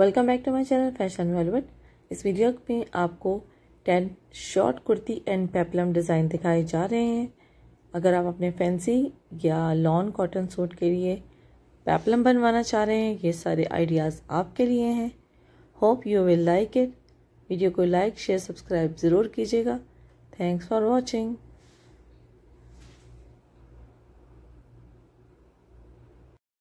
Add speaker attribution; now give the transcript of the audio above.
Speaker 1: welcome back to my channel fashion velvet इस video में आपको ten short kurti and peplum design दिखाए जा रहे हैं अगर आप अपने फैंसी या लॉन कॉटन सूट के लिए पेपलम बनवाना चाह रहे हैं ये सारे आइडियाज़ आपके लिए हैं hope you will like it video को लाइक शेयर सब्सक्राइब ज़रूर कीजिएगा थैंक्स फॉर वॉचिंग